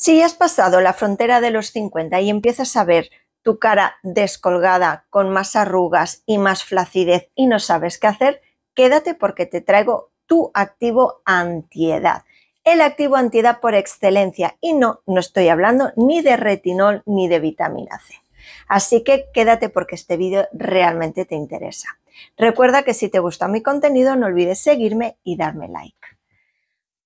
Si has pasado la frontera de los 50 y empiezas a ver tu cara descolgada, con más arrugas y más flacidez y no sabes qué hacer, quédate porque te traigo tu activo antiedad. El activo antiedad por excelencia y no, no estoy hablando ni de retinol ni de vitamina C. Así que quédate porque este vídeo realmente te interesa. Recuerda que si te gusta mi contenido no olvides seguirme y darme like.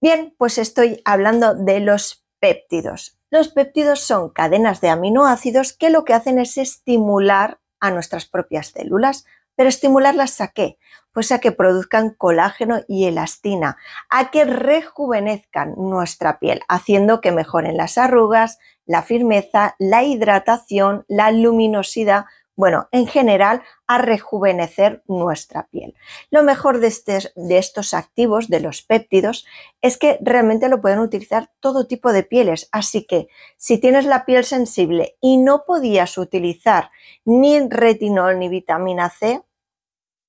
Bien, pues estoy hablando de los péptidos. Los péptidos son cadenas de aminoácidos que lo que hacen es estimular a nuestras propias células. Pero estimularlas a qué? Pues a que produzcan colágeno y elastina, a que rejuvenezcan nuestra piel, haciendo que mejoren las arrugas, la firmeza, la hidratación, la luminosidad, bueno, en general, a rejuvenecer nuestra piel. Lo mejor este, de, estos activos, de los péptidos, es que realmente lo pueden utilizar todo tipo de pieles. Así que si tienes la piel sensible y no podías utilizar ni retinol ni vitamina C,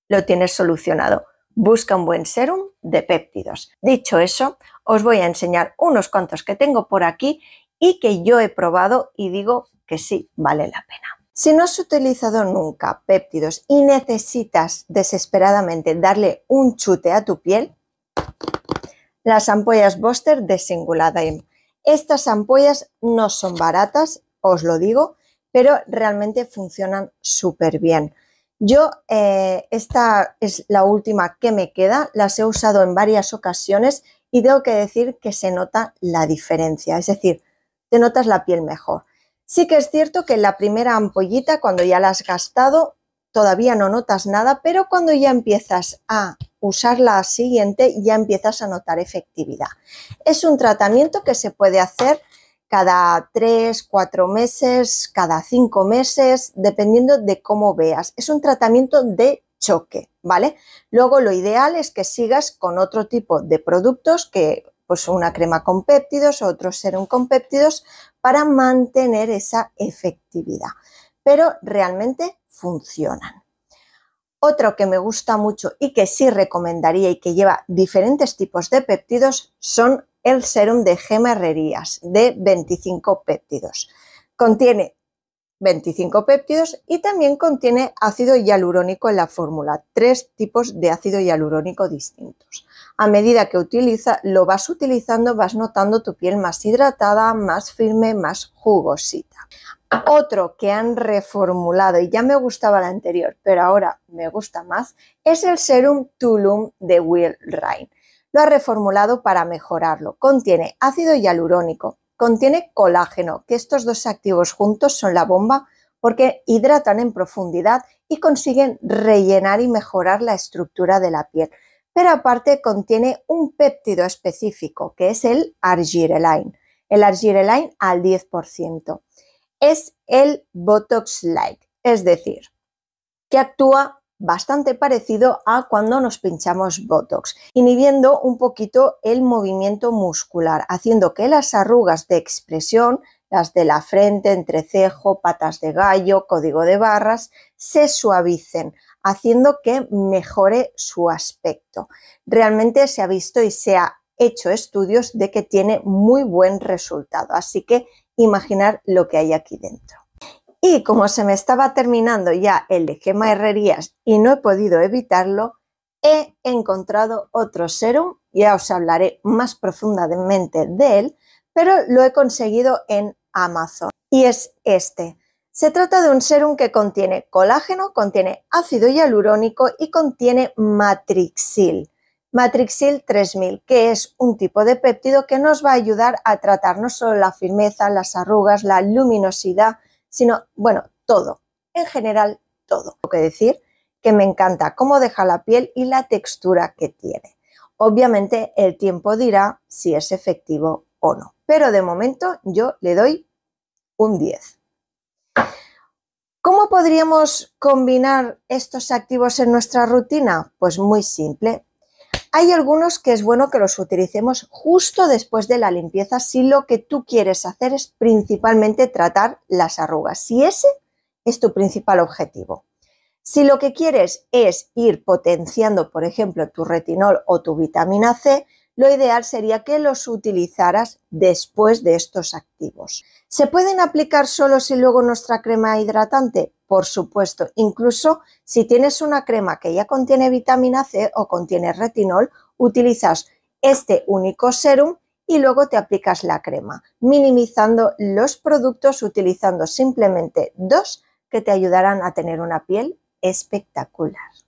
lo tienes solucionado. Busca un buen serum de péptidos. Dicho eso, os voy a enseñar unos cuantos que tengo por aquí y que yo he probado y digo que sí, vale la pena. Si no has utilizado nunca péptidos y necesitas desesperadamente darle un chute a tu piel, las ampollas Buster de Dime. Estas ampollas no son baratas, os lo digo, pero realmente funcionan súper bien. Yo eh, esta es la última que me queda, las he usado en varias ocasiones y tengo que decir que se nota la diferencia, es decir, te notas la piel mejor. Sí que es cierto que la primera ampollita, cuando ya la has gastado, todavía no notas nada, pero cuando ya empiezas a usar la siguiente, ya empiezas a notar efectividad. Es un tratamiento que se puede hacer cada 3, 4 meses, cada 5 meses, dependiendo de cómo veas. Es un tratamiento de choque, ¿vale? Luego lo ideal es que sigas con otro tipo de productos que pues una crema con péptidos, otro serum con péptidos, para mantener esa efectividad. Pero realmente funcionan. Otro que me gusta mucho y que sí recomendaría y que lleva diferentes tipos de péptidos son el serum de gemerrerías de 25 péptidos. Contiene 25 péptidos y también contiene ácido hialurónico en la fórmula, tres tipos de ácido hialurónico distintos a medida que utiliza, lo vas utilizando, vas notando tu piel más hidratada, más firme, más jugosita. Otro que han reformulado y ya me gustaba la anterior, pero ahora me gusta más, es el Serum Tulum de Will Ryan. Lo ha reformulado para mejorarlo. Contiene ácido hialurónico, contiene colágeno, que estos dos activos juntos son la bomba porque hidratan en profundidad y consiguen rellenar y mejorar la estructura de la piel pero aparte contiene un péptido específico, que es el argireline, el argireline al 10%. Es el Botox-like, es decir, que actúa bastante parecido a cuando nos pinchamos Botox, inhibiendo un poquito el movimiento muscular, haciendo que las arrugas de expresión, las de la frente, entrecejo, patas de gallo, código de barras, se suavicen, haciendo que mejore su aspecto. Realmente se ha visto y se ha hecho estudios de que tiene muy buen resultado, así que imaginar lo que hay aquí dentro. Y como se me estaba terminando ya el de Gema Herrerías y no he podido evitarlo, he encontrado otro serum, ya os hablaré más profundamente de él, pero lo he conseguido en Amazon y es este. Se trata de un serum que contiene colágeno, contiene ácido hialurónico y contiene matrixil. Matrixil 3000, que es un tipo de péptido que nos va a ayudar a tratar no solo la firmeza, las arrugas, la luminosidad, sino, bueno, todo, en general todo. Tengo que decir que me encanta cómo deja la piel y la textura que tiene. Obviamente el tiempo dirá si es efectivo o no, pero de momento yo le doy un 10 podríamos combinar estos activos en nuestra rutina? Pues muy simple. Hay algunos que es bueno que los utilicemos justo después de la limpieza si lo que tú quieres hacer es principalmente tratar las arrugas, si ese es tu principal objetivo. Si lo que quieres es ir potenciando, por ejemplo, tu retinol o tu vitamina C, lo ideal sería que los utilizaras después de estos activos. ¿Se pueden aplicar solo si luego nuestra crema hidratante? por supuesto. Incluso si tienes una crema que ya contiene vitamina C o contiene retinol, utilizas este único serum y luego te aplicas la crema, minimizando los productos utilizando simplemente dos que te ayudarán a tener una piel espectacular.